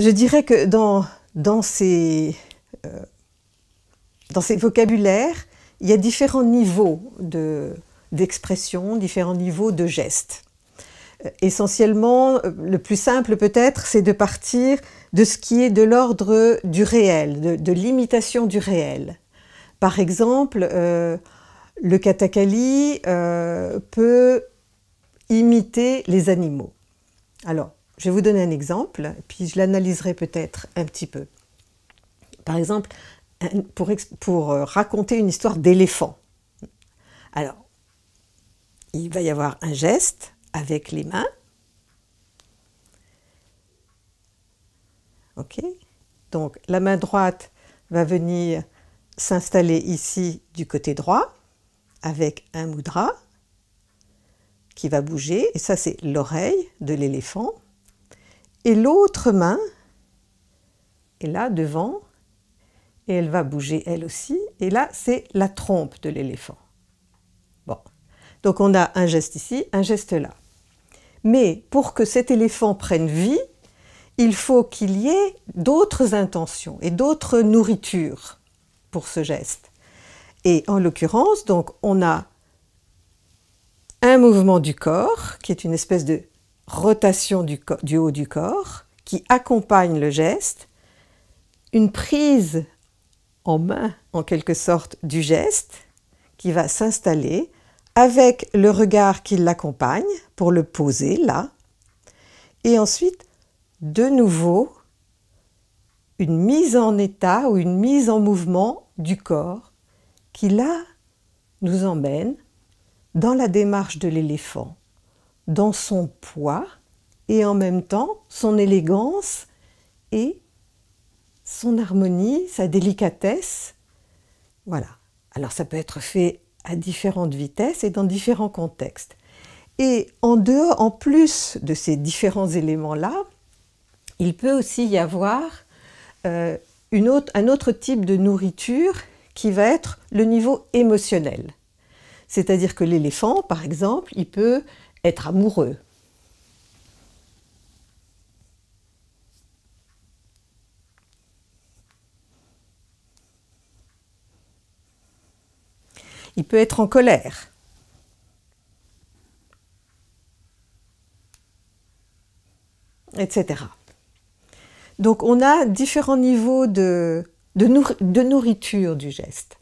Je dirais que dans, ces, euh, dans ces vocabulaires, il y a différents niveaux d'expression, différents niveaux de gestes. Euh, essentiellement, euh, le plus simple peut-être, c'est de partir de ce qui est de l'ordre du réel, de, l'imitation du réel. Par exemple, le katakali peut imiter les animaux. Alors, je vais vous donner un exemple, puis je l'analyserai peut-être un petit peu. Par exemple, pour, euh, raconter une histoire d'éléphant. Alors, il va y avoir un geste avec les mains. OK Donc, la main droite va venir s'installer ici du côté droit avec un moudra qui va bouger. Et ça, c'est l'oreille de l'éléphant et l'autre main est là devant et elle va bouger elle aussi. Et là, c'est la trompe de l'éléphant. Bon, donc on a un geste ici, un geste là. Mais pour que cet éléphant prenne vie, il faut qu'il y ait d'autres intentions et d'autres nourritures pour ce geste. Et en l'occurrence, donc, on a un mouvement du corps qui est une espèce de rotation du, haut du corps qui accompagne le geste, une prise en main en quelque sorte du geste qui va s'installer avec le regard qui l'accompagne pour le poser là. Et ensuite, de nouveau, une mise en état ou une mise en mouvement du corps qui là nous emmène dans la démarche de l'éléphant dans son poids et en même temps son élégance et son harmonie, sa délicatesse. Voilà. Alors ça peut être fait à différentes vitesses et dans différents contextes. Et en dehors, en plus de ces différents éléments-là, il peut aussi y avoir euh, une autre, un autre type de nourriture qui va être le niveau émotionnel. C'est-à-dire que l'éléphant, par exemple, il peut être amoureux. Il peut être en colère. Etc. Donc on a différents niveaux de, de, de nourriture du geste.